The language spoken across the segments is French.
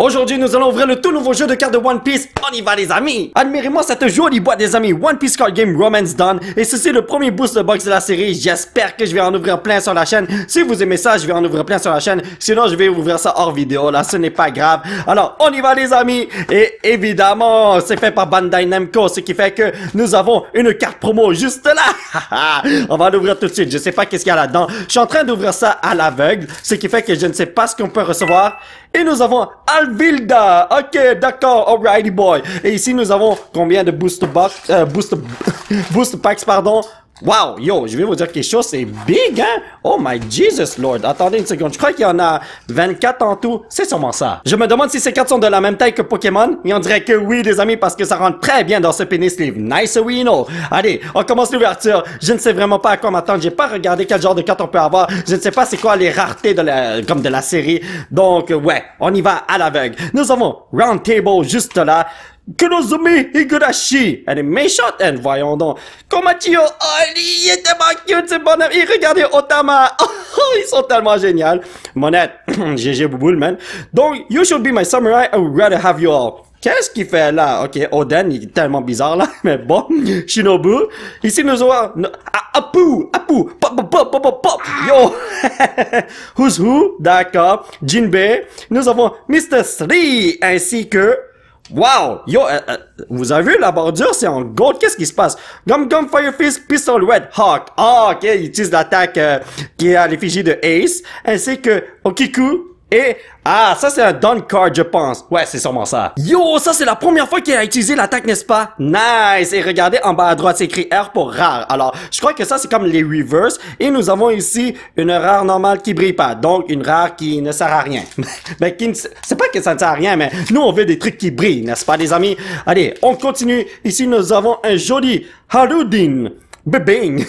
Aujourd'hui, nous allons ouvrir le tout nouveau jeu de cartes de One Piece. On y va, les amis! Admirez-moi cette jolie boîte, des amis. One Piece Card Game Romance Dawn. Et ceci, le premier boost de box de la série. J'espère que je vais en ouvrir plein sur la chaîne. Si vous aimez ça, je vais en ouvrir plein sur la chaîne. Sinon, je vais ouvrir ça hors vidéo. Là, ce n'est pas grave. Alors, on y va, les amis! Et évidemment, c'est fait par Bandai Namco. Ce qui fait que nous avons une carte promo juste là. on va l'ouvrir tout de suite. Je sais pas qu'est-ce qu'il y a là-dedans. Je suis en train d'ouvrir ça à l'aveugle. Ce qui fait que je ne sais pas ce qu'on peut recevoir. Et nous avons Alvilda. Ok, d'accord, alrighty boy. Et ici, nous avons combien de boost box, euh, boost boost packs, pardon Wow, yo, je vais vous dire quelque chose, c'est big, hein? Oh my Jesus Lord. Attendez une seconde, je crois qu'il y en a 24 en tout. C'est sûrement ça. Je me demande si ces cartes sont de la même taille que Pokémon. mais on dirait que oui, les amis, parce que ça rentre très bien dans ce pénis sleeve. Nice we know. Allez, on commence l'ouverture. Je ne sais vraiment pas à quoi m'attendre. J'ai pas regardé quel genre de cartes on peut avoir. Je ne sais pas c'est quoi les raretés de la, comme de la série. Donc, ouais, on y va à l'aveugle. Nous avons Round Table juste là. Kurozumi Higurashi. Elle est méchante, elle, voyons donc. Komachio, oh, oh, il est tellement cute, c'est bonhomme. Et regardez Otama. Oh, ils sont tellement géniaux. Monette, GG Bouboule, man. Donc, you should be my samurai, I would rather have you all. Qu'est-ce qu'il fait là? Ok, Oden, il est tellement bizarre là, mais bon. Shinobu, ici nous avons... Ah, Apu, Apu, pop, pop, pop, pop, pop, yo! Who's who? D'accord. Jinbei, nous avons Mr. Three. ainsi que Wow! Yo, euh, euh, vous avez vu la bordure, c'est en gold. Qu'est-ce qui se passe? Gum Gum Firefist Pistol Red Hawk. Ah, ok, il utilise l'attaque euh, qui est à l'effigie de Ace, ainsi que Okiku et, ah, ça c'est un Don Card, je pense. Ouais, c'est sûrement ça. Yo, ça c'est la première fois qu'il a utilisé l'attaque, n'est-ce pas? Nice! Et regardez, en bas à droite, c'est écrit R pour rare. Alors, je crois que ça c'est comme les reverse. Et nous avons ici une rare normale qui brille pas. Donc, une rare qui ne sert à rien. Mais qui ne... c'est pas que ça ne sert à rien, mais nous on veut des trucs qui brillent, n'est-ce pas, les amis? Allez, on continue. Ici, nous avons un joli Harudin. Bing!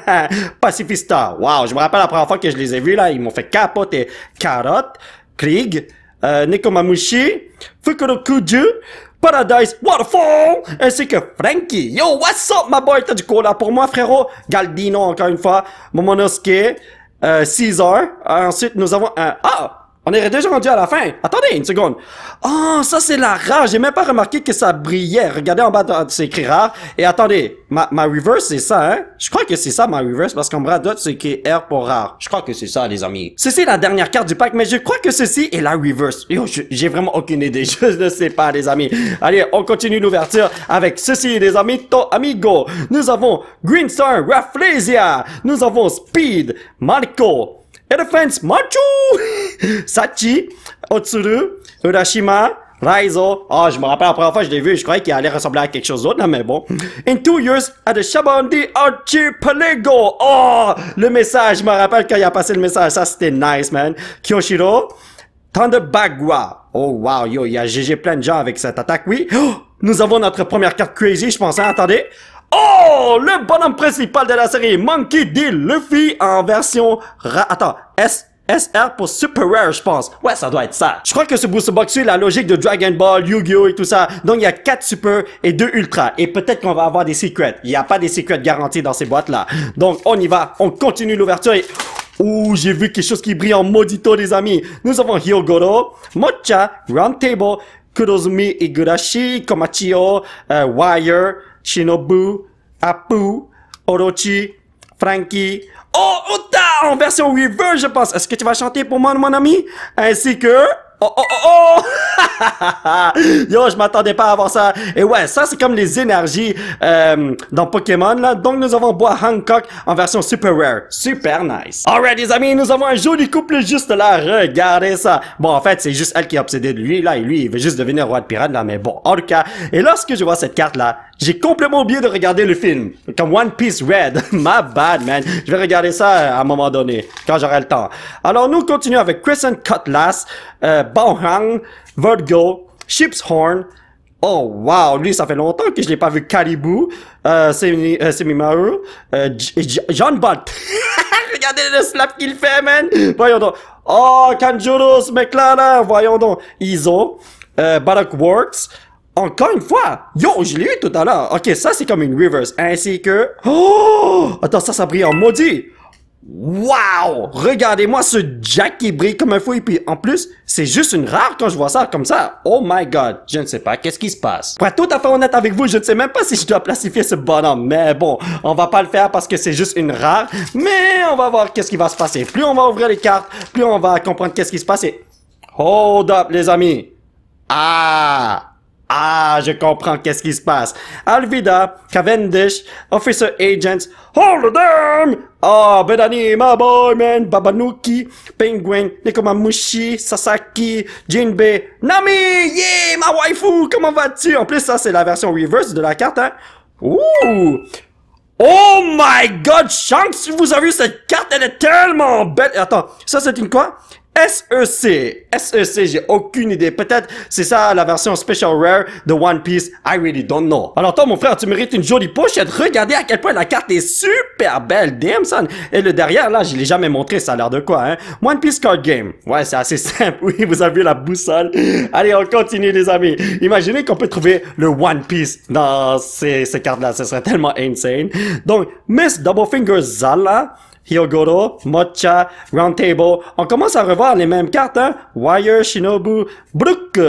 Pacifista! Wow! Je me rappelle la première fois que je les ai vus, là, ils m'ont fait capoter. Carotte, Krieg, euh, Nekomamushi, Fukurokuju, Paradise Waterfall, ainsi que Frankie. Yo, what's up, ma boy? T'as du là pour moi, frérot? Galdino, encore une fois, Momonosuke, euh, Caesar. ensuite, nous avons un... Ah! On est déjà rendu à la fin. Attendez une seconde. Oh, ça c'est la rage. J'ai même pas remarqué que ça brillait. Regardez en bas, c'est écrit rare. Et attendez, ma, ma reverse c'est ça, hein? Je crois que c'est ça ma reverse parce qu'en bras d'autres c'est écrit R pour rare. Je crois que c'est ça les amis. Ceci est la dernière carte du pack, mais je crois que ceci est la reverse. Yo, j'ai vraiment aucune idée. Je ne sais pas les amis. Allez, on continue l'ouverture avec ceci les amis. To amigo. Nous avons Green Star Rafflesia. Nous avons Speed, Marco, elephants, Machu, Sachi, Otsuru, Urashima, Raizo. Ah, oh, je me rappelle la première fois, je l'ai vu, je croyais qu'il allait ressembler à quelque chose d'autre, mais bon. In two years at the Shabandi Archipelago. Oh, le message, je me rappelle quand il a passé le message. Ça, c'était nice, man. Kyoshiro, Bagua Oh, wow, yo, il y a GG plein de gens avec cette attaque, oui. Oh, nous avons notre première carte crazy, je pensais, Attendez. Oh, le bonhomme principal de la série, Monkey D. Luffy en version... Ra Attends, S... pour Super Rare, je pense. Ouais, ça doit être ça. Je crois que ce booster box suit la logique de Dragon Ball, Yu-Gi-Oh et tout ça. Donc, il y a 4 Super et deux Ultra. Et peut-être qu'on va avoir des secrets. Il n'y a pas des secrets garantis dans ces boîtes-là. Donc, on y va. On continue l'ouverture et... Ouh, j'ai vu quelque chose qui brille en maudito, les amis. Nous avons Hyogoro, Mocha, Roundtable Table, Kurozumi Igurashi, Komachio, euh, Wire... Shinobu, Apu, Orochi, Frankie, Oh Uta en version reverse, je pense. Est-ce que tu vas chanter pour moi, mon ami Ainsi que... Oh, oh, oh, oh Yo, je m'attendais pas à avoir ça. Et ouais, ça c'est comme les énergies euh, dans Pokémon là. Donc nous avons Boa Hancock en version super rare. Super nice. Alright les amis, nous avons un joli couple juste là. Regardez ça. Bon en fait, c'est juste elle qui est obsédée de lui là et lui il veut juste devenir roi de pirate là. Mais bon, en tout cas. Et lorsque je vois cette carte là, j'ai complètement oublié de regarder le film. Comme One Piece Red. My bad man. Je vais regarder ça à un moment donné quand j'aurai le temps. Alors nous continuons avec Crescent Cutlass, euh, Bao Hang. Vodgo, Horn, Oh wow, lui ça fait longtemps que je l'ai pas vu. Caribou, euh, euh Semimaru, euh, John Bolt. Regardez le slap qu'il fait, man. Voyons donc. Oh, Kanjuro, ce mec-là, là. Voyons donc. Iso, euh, Barak Works. Encore une fois! Yo, je l'ai eu tout à l'heure! Ok, ça c'est comme une reverse, ainsi que... Oh! Attends, ça, ça brille en maudit! Wow! Regardez-moi ce jack qui brille comme un fou et Puis en plus, c'est juste une rare quand je vois ça comme ça. Oh my god, je ne sais pas qu'est-ce qui se passe. Pour être tout à fait honnête avec vous, je ne sais même pas si je dois classifier ce bonhomme. Mais bon, on va pas le faire parce que c'est juste une rare. Mais on va voir qu'est-ce qui va se passer. Plus on va ouvrir les cartes, plus on va comprendre qu'est-ce qui se passe. Et... Hold up, les amis. Ah! Ah, je comprends qu'est-ce qui se passe. Alvida, Cavendish, Officer Agents, Hold them! Ah, oh, Benani, my boy, man, Babanuki, Penguin, Nekomamushi, Sasaki, Jinbei, Nami, yeah, ma waifu, comment vas-tu? En plus, ça, c'est la version reverse de la carte, hein? Ouh! Oh my god, Shanks, vous avez vu cette carte, elle est tellement belle! Attends, ça, c'est une quoi? SEC. SEC, j'ai aucune idée. Peut-être c'est ça la version Special Rare de One Piece. I really don't know. Alors toi, mon frère, tu mérites une jolie pochette. Regardez à quel point la carte est super belle. Damn, son. Et le derrière, là, je l'ai jamais montré. Ça a l'air de quoi, hein? One Piece Card Game. Ouais, c'est assez simple. Oui, vous avez la boussole. Allez, on continue, les amis. Imaginez qu'on peut trouver le One Piece dans ces, ces cartes-là. Ce serait tellement insane. Donc, Miss Double Finger Zala Hyogoro, Mocha, Roundtable. On commence à revoir les mêmes cartes, hein? Wire, Shinobu, Brook.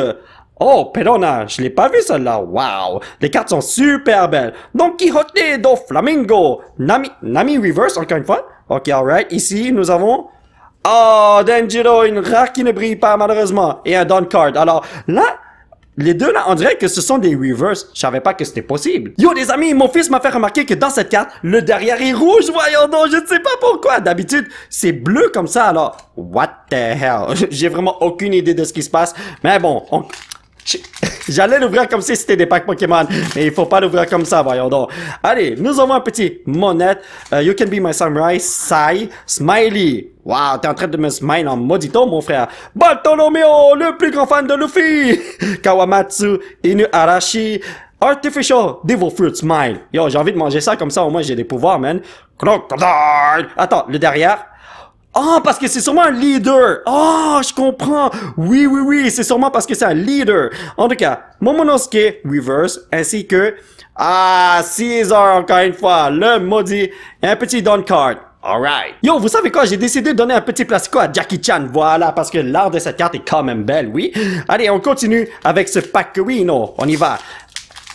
Oh, Perona, je l'ai pas vu celle-là, wow! Les cartes sont super belles! Don Quixote do Flamingo! Nami, Nami Reverse, encore une fois. Ok, alright, ici, nous avons... Oh, Denjiro, une rare qui ne brille pas, malheureusement, et un Don Card. Alors, là, les deux là, on dirait que ce sont des reverse. Je savais pas que c'était possible. Yo les amis, mon fils m'a fait remarquer que dans cette carte, le derrière est rouge, voyons donc, je ne sais pas pourquoi. D'habitude, c'est bleu comme ça, alors what the hell? J'ai vraiment aucune idée de ce qui se passe. Mais bon, on, J'allais l'ouvrir comme si c'était des packs Pokémon, mais il faut pas l'ouvrir comme ça, voyons donc. Allez, nous avons un petit monnette. Euh, you can be my samurai, Sai, Smiley. Wow, t'es en train de me smile en maudito, mon frère. Bartolomeo, le plus grand fan de Luffy. Kawamatsu, Inu Arashi, Artificial Devil Fruit Smile. Yo, j'ai envie de manger ça, comme ça au moins j'ai des pouvoirs, man. Crocodile. Attends, le derrière, ah, oh, parce que c'est sûrement un leader. Ah, oh, je comprends. Oui, oui, oui, c'est sûrement parce que c'est un leader. En tout cas, Momonosuke Reverse ainsi que ah, Caesar encore une fois, le maudit un petit Don Card. Alright. Yo, vous savez quoi? J'ai décidé de donner un petit plastico à Jackie Chan. Voilà, parce que l'art de cette carte est quand même belle, oui. Allez, on continue avec ce pack. Oui, on y va.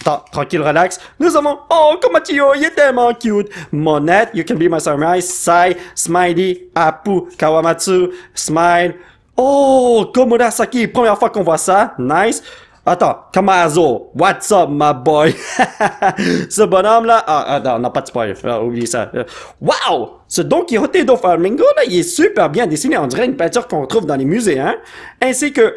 Attends, tranquille, relax. Nous avons, oh, Komatio, il est tellement cute. Monette, You Can Be My Sunrise, Sai, Smiley, Apu, Kawamatsu, Smile. Oh, Komurasaki, première fois qu'on voit ça. Nice. Attends, Kamazo, what's up, my boy? Ce bonhomme-là, ah, attends, on n'a pas de spoil, ah, oubliez ça. Wow! Ce Don Quixote do Flamingo, là, il est super bien dessiné, on dirait une peinture qu'on trouve dans les musées, hein? Ainsi que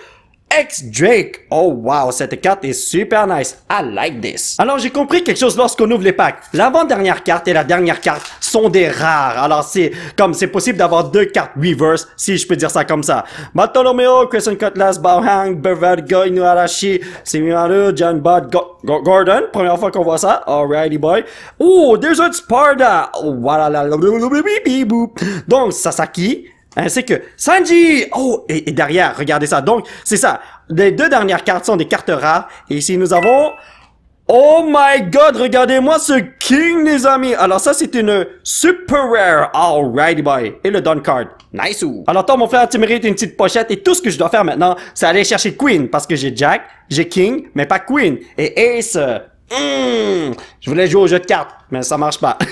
X Drake. Oh wow, cette carte est super nice. I like this. Alors j'ai compris quelque chose lorsqu'on ouvre les packs. L'avant-dernière carte et la dernière carte sont des rares. Alors c'est comme c'est possible d'avoir deux cartes reverse, si je peux dire ça comme ça. Matolomeo, Crescent Cutlass, Bauhang, Beverly Goy, Nuarashi, Similaru, John Bud, Gordon. Première fois qu'on voit ça. Alrighty boy. Oh, There's a Sparda. Oh, voilà. Donc Sasaki, ainsi hein, que Sanji! Oh, et, derrière, regardez ça. Donc, c'est ça. Les deux dernières cartes sont des cartes rares. Et ici, nous avons... Oh my god, regardez-moi ce king, les amis. Alors ça, c'est une super rare. Alrighty boy. Et le don card. Nice. -ou. Alors toi, mon frère, tu mérites une petite pochette. Et tout ce que je dois faire maintenant, c'est aller chercher Queen. Parce que j'ai Jack, j'ai King, mais pas Queen. Et Ace. Hmm. je voulais jouer au jeu de cartes, mais ça marche pas.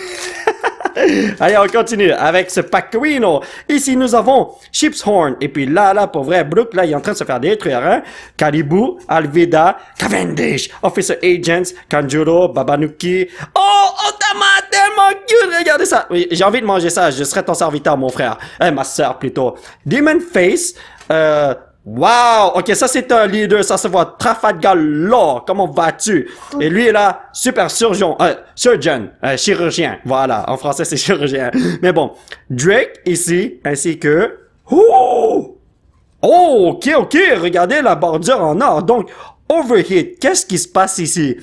Allez, on continue avec ce Paquino. Ici, nous avons Horn Et puis là, là, pour vrai, Brooke, là, il est en train de se faire détruire, hein. Caribou, Alvida, Cavendish, Officer Agents, Kanjuro, Babanuki. Oh, Otama, oh, tellement cute! Regardez ça. Oui, j'ai envie de manger ça. Je serais ton serviteur, mon frère. Eh, ma sœur, plutôt. Demon Face, euh, Wow! Ok, ça c'est un leader, ça se voit. Trafalgar Law, comment vas-tu? Et lui là, super surgeon, euh, surgeon, euh, chirurgien. Voilà, en français c'est chirurgien. Mais bon, Drake ici, ainsi que... Oh! oh! Ok, ok, regardez la bordure en or. Donc, overheat, qu'est-ce qui se passe ici?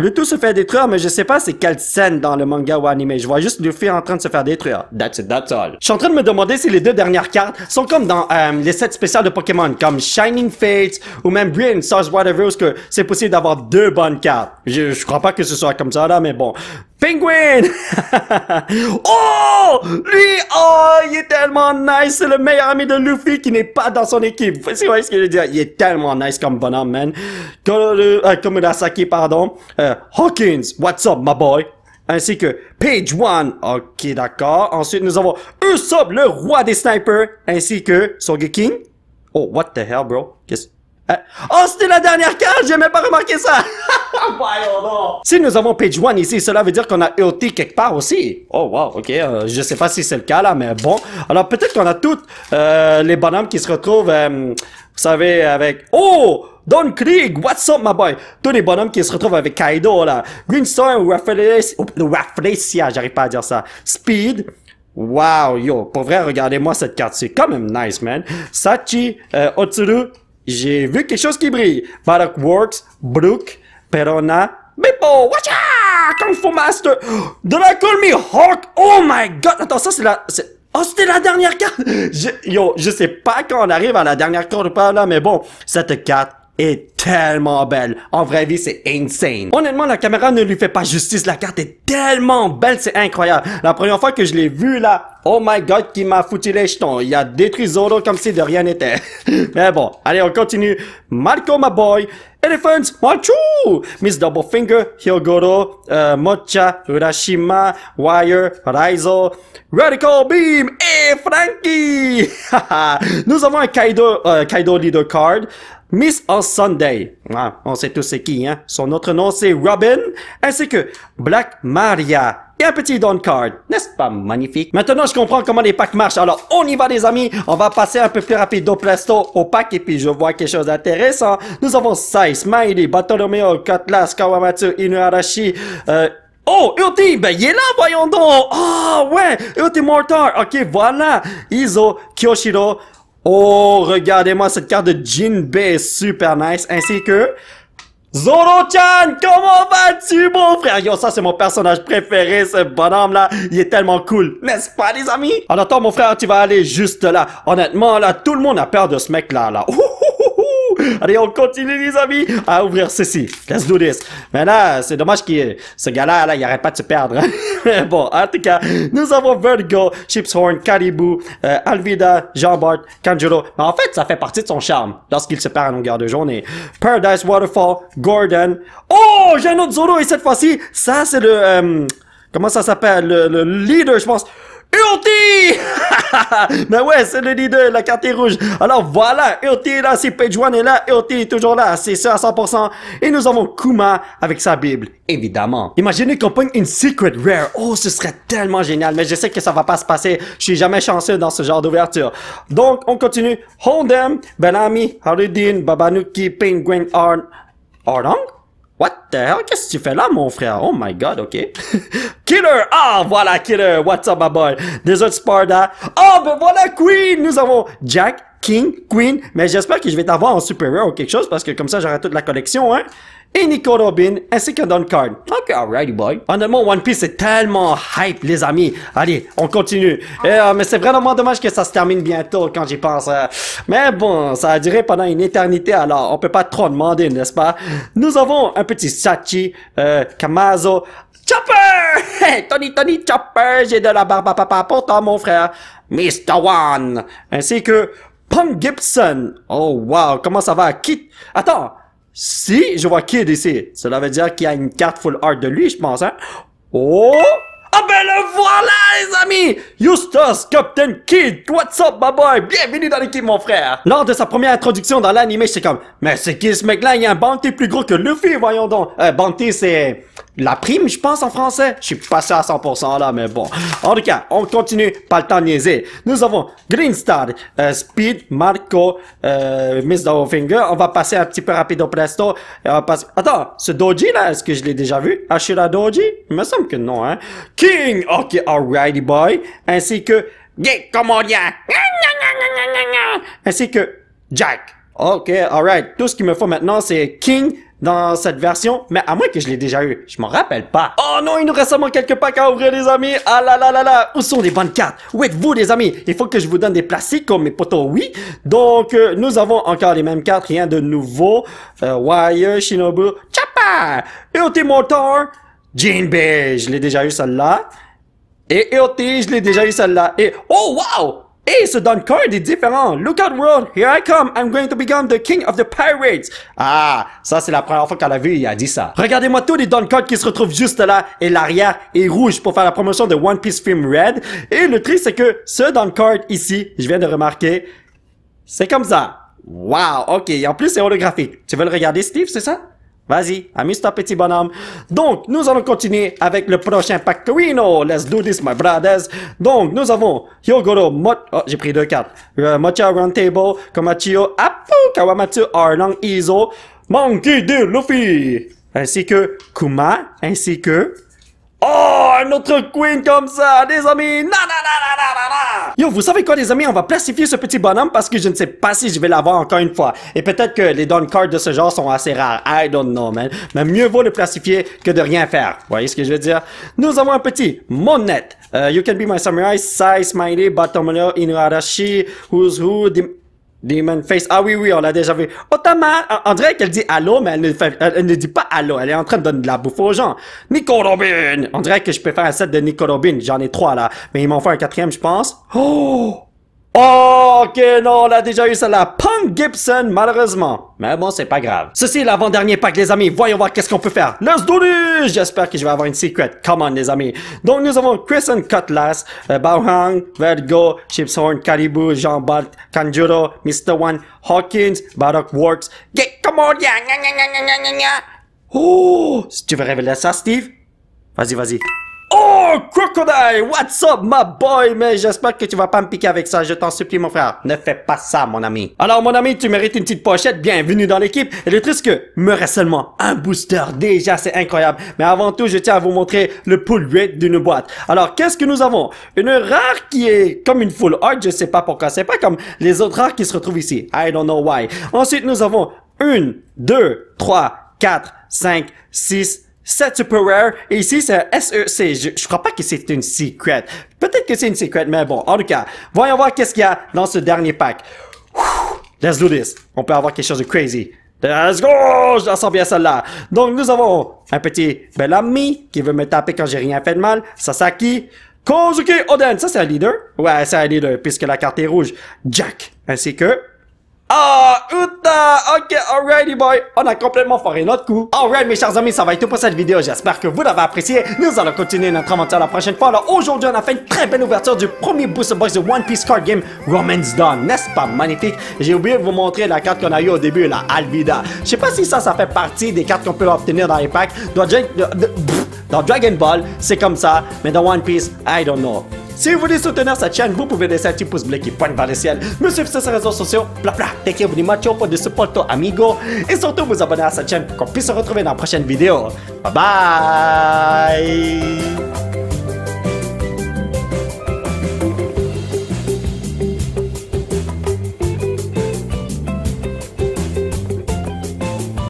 Le tout se fait détruire, mais je sais pas c'est quelle scène dans le manga ou animé. Je vois juste fait en train de se faire détruire. That's it, that's all. Je suis en train de me demander si les deux dernières cartes sont comme dans euh, les sets spéciaux de Pokémon, comme Shining Fates ou même Brilliant Source, whatever, que c'est possible d'avoir deux bonnes cartes. Je, crois pas que ce soit comme ça là, mais bon. Penguin! oh! Lui, oh, il est tellement nice! C'est le meilleur ami de Luffy qui n'est pas dans son équipe. Vous voyez ce que je veux dire? Il est tellement nice comme bonhomme, man. Komurasaki, euh, pardon. Euh, Hawkins, what's up, my boy? Ainsi que Page One. Ok, d'accord. Ensuite, nous avons Usopp, le roi des snipers. Ainsi que Sogeking. Oh, what the hell, bro? Eh. Oh, c'était la dernière carte, j'ai même pas remarqué ça. si nous avons page 1 ici, cela veut dire qu'on a EOT quelque part aussi. Oh wow, ok, euh, je sais pas si c'est le cas là, mais bon. Alors peut-être qu'on a toutes euh, les bonhommes qui se retrouvent, euh, vous savez, avec... Oh Don Krieg, what's up my boy? Tous les bonhommes qui se retrouvent avec Kaido là. Greenstone, Rafflesia, j'arrive pas à dire ça. Speed, Wow, yo, pour vrai, regardez-moi cette carte, c'est quand même nice, man. Sachi, euh, Otsuru, j'ai vu quelque chose qui brille. Baroque Works, Brook, Perona, Beppo, Watcha! Kung Fu Master, de la Call Me Hawk, oh my god! Attends, ça c'est la... Oh, c'était la dernière carte! yo, je sais pas quand on arrive à la dernière carte ou pas là, mais bon, cette carte est tellement belle. En vraie vie, c'est insane. Honnêtement, la caméra ne lui fait pas justice. La carte est tellement belle, c'est incroyable. La première fois que je l'ai vu là, oh my god, qui m'a foutu les jetons. Il a détruit Zoro comme si de rien n'était. Mais bon, allez, on continue. Marco, my boy. Elephants, Machu! Miss Double Finger, euh, Mocha, Urashima, Wire, Raizo, Radical Beam et Frankie! Nous avons un Kaido, euh, Kaido Leader Card, Miss on Sunday. Ah, on sait tous c'est qui, hein. Son autre nom c'est Robin, ainsi que Black Maria. Et un petit Don Card. N'est-ce pas magnifique? Maintenant, je comprends comment les packs marchent. Alors, on y va, les amis. On va passer un peu plus rapide au presto au pack. Et puis, je vois quelque chose d'intéressant. Nous avons Sai, Smiley, Bartolomeo, Cutlass, Kawamatsu, Inuarashi, euh, Oh, Ulti, ben il est là, voyons donc! oh, ouais! Ulti Mortar! Ok, voilà! Izo, Kyoshiro, Oh, regardez-moi cette carte de Jinbei, super nice, ainsi que... Zoro-chan, comment vas-tu, mon frère? Yo, ça, c'est mon personnage préféré, ce bonhomme-là. Il est tellement cool, n'est-ce pas, les amis? Alors, attendant, mon frère, tu vas aller juste là. Honnêtement, là, tout le monde a peur de ce mec-là, là. là. Allez, on continue, les amis, à ouvrir ceci. Let's do this. Mais là, c'est dommage que ce gars-là, là, il arrête pas de se perdre. Hein. bon, en tout cas, nous avons Vertigo, Chipshorn, Caribou, euh, Alvida, Jean-Bart, Kanjuro. Mais en fait, ça fait partie de son charme lorsqu'il se perd à longueur de journée. Paradise Waterfall, Gordon. Oh, j'ai un autre Zoro et cette fois-ci, ça c'est le... Euh, comment ça s'appelle? Le, le leader, je pense. Urti! Mais ouais, c'est le leader, la carte est rouge. Alors voilà, Urti est là, c'est Page One est là, Urti est toujours là, c'est ça à 100%. Et nous avons Kuma avec sa Bible, évidemment. Imaginez qu'on pogne une Secret Rare. Oh, ce serait tellement génial, mais je sais que ça va pas se passer. Je suis jamais chanceux dans ce genre d'ouverture. Donc, on continue. Holdem, Benami, Harudin, Babanuki, Penguin Arn... Arnon? What the hell? Qu'est-ce que tu fais là, mon frère? Oh my god, ok. Killer! Ah, voilà, Killer! What's up, my boy? Desert Sparda. Hein? Oh, ben voilà, Queen! Nous avons Jack, King, Queen. Mais j'espère que je vais t'avoir en supérieur ou quelque chose parce que comme ça, j'aurai toute la collection, hein? et Nico Robin, ainsi que Don Card. Ok, alrighty boy. Honnêtement, One Piece est tellement hype, les amis. Allez, on continue. Eh, euh, mais c'est vraiment dommage que ça se termine bientôt quand j'y pense. Euh. Mais bon, ça a duré pendant une éternité, alors on peut pas trop demander, n'est-ce pas? Nous avons un petit Sachi, euh, Kamazo, Chopper! Tony, Tony, Chopper, j'ai de la barbe à papa pour toi, mon frère. Mr. One! Ainsi que Punk Gibson. Oh wow, comment ça va? Qui... Attends, si je vois Kid ici, cela veut dire qu'il y a une carte full art de lui, je pense, hein? Oh! Ah ben le voilà les amis Justus, Captain Kid, what's up my boy Bienvenue dans l'équipe mon frère Lors de sa première introduction dans l'animé, j'étais comme « Mais c'est qui ce mec là Il y a un Bounty plus gros que Luffy, voyons donc euh, Bounty c'est la prime je pense en français Je suis passé à 100% là mais bon. En tout cas, on continue, pas le temps de Nous avons Green Star, euh, Speed, Marco, euh, Miss Finger. On va passer un petit peu rapido presto. on va passer... Attends, ce Doji là, est-ce que je l'ai déjà vu Ashura Doji Il me semble que non hein King, ok, alrighty boy, ainsi que Gay Commodia. ainsi que Jack. Ok, alright. Tout ce qu'il me faut maintenant, c'est King dans cette version, mais à moins que je l'ai déjà eu. Je m'en rappelle pas. Oh non, il nous reste seulement quelques packs à ouvrir, les amis. Ah là là là là, où sont les bonnes cartes? Où êtes-vous, les amis? Il faut que je vous donne des plastiques comme mes potos, oui. Donc, euh, nous avons encore les mêmes cartes, rien de nouveau. Euh, Wire, Shinobu, Chapa, Ultimortar, Jean Beige, je l'ai déjà eu celle-là. Et EOT, je l'ai déjà eu celle-là. Et oh wow! Et ce Dunkard est différent. Look out world, here I come. I'm going to become the king of the pirates. Ah, ça c'est la première fois qu'elle l'a vu, il a dit ça. Regardez-moi tous les Dunkard qui se retrouvent juste là. Et l'arrière est rouge pour faire la promotion de One Piece Film Red. Et le truc c'est que ce Dunkard ici, je viens de remarquer, c'est comme ça. Wow, ok. En plus c'est holographique. Tu veux le regarder Steve, c'est ça? Vas-y, amuse-toi, petit bonhomme. Donc, nous allons continuer avec le prochain Paquino. Let's do this, my brothers. Donc, nous avons Hyogoro Mot... Oh, j'ai pris deux cartes. Euh, Mocha Roundtable, Komachio, Apu, Kawamatsu, Arlong, Izo, Monkey D. Luffy. Ainsi que Kuma, ainsi que... Oh, un autre queen comme ça, des amis! na Yo, vous savez quoi les amis, on va plastifier ce petit bonhomme parce que je ne sais pas si je vais l'avoir encore une fois. Et peut-être que les don cards de ce genre sont assez rares, I don't know man. Mais mieux vaut le plastifier que de rien faire. Vous voyez ce que je veux dire? Nous avons un petit monnet. Euh, you can be my samurai, Sai Smiley, Batomono Inuarashi, Who's Who, Dim Demon Face. Ah oui, oui, on l'a déjà vu. Otama, on dirait qu'elle dit allô, mais elle ne, ne, dit pas allô. Elle est en train de donner de la bouffe aux gens. Nico Robin! On dirait que je peux faire un set de Nico Robin. J'en ai trois là. Mais ils m'ont fait un quatrième, je pense. Oh! ok, non, on a déjà eu ça là. Punk Gibson, malheureusement. Mais bon, c'est pas grave. Ceci est l'avant-dernier pack, les amis. Voyons voir qu'est-ce qu'on peut faire. Let's do this! J'espère que je vais avoir une secret. Come on, les amis. Donc, nous avons Chris and Cutlass, euh, Bauhang, Vergo, Chipshorn, Caribou, Jean Balt, Kanjuro, Mr. One, Hawkins, Barack Works. Get, come on, yeah, Oh, si tu veux révéler ça, Steve, vas-y, vas-y. Oh, Crocodile, what's up, my boy? Mais j'espère que tu vas pas me piquer avec ça, je t'en supplie, mon frère. Ne fais pas ça, mon ami. Alors, mon ami, tu mérites une petite pochette. Bienvenue dans l'équipe. Et le truc, c'est que me reste seulement un booster. Déjà, c'est incroyable. Mais avant tout, je tiens à vous montrer le pull rate d'une boîte. Alors, qu'est-ce que nous avons? Une rare qui est comme une full art, je sais pas pourquoi. C'est pas comme les autres rares qui se retrouvent ici. I don't know why. Ensuite, nous avons une, deux, trois, quatre, cinq, six, rare, Et ici, c'est un SEC. Je, crois pas que c'est une secret. Peut-être que c'est une secret, mais bon. En tout cas, voyons voir qu'est-ce qu'il y a dans ce dernier pack. let's do this. On peut avoir quelque chose de crazy. Let's go! Je sens bien celle-là. Donc, nous avons un petit bel ami qui veut me taper quand j'ai rien fait de mal. Sasaki. Kozuki Oden. Ça, c'est un leader. Ouais, c'est un leader puisque la carte est rouge. Jack. Ainsi que ah, Outa! Ok, alrighty boy! On a complètement foiré notre coup. Alright mes chers amis, ça va être tout pour cette vidéo. J'espère que vous l'avez apprécié. Nous allons continuer notre aventure la prochaine fois. Alors aujourd'hui, on a fait une très belle ouverture du premier Booster Box de One Piece Card Game Romance Dawn. N'est-ce pas magnifique? J'ai oublié de vous montrer la carte qu'on a eu au début, la Alvida. Je sais pas si ça, ça fait partie des cartes qu'on peut obtenir dans les packs. Dans, Dragon Ball, c'est comme ça. Mais dans One Piece, I don't know. Si vous voulez soutenir cette chaîne, vous pouvez laisser un petit pouce bleu qui pointe vers le ciel, me suivre sur ses réseaux sociaux, bla bla, t'inquiète, vous macho pour de supporto amigo, et surtout vous abonner à cette chaîne pour qu'on puisse se retrouver dans la prochaine vidéo. Bye bye!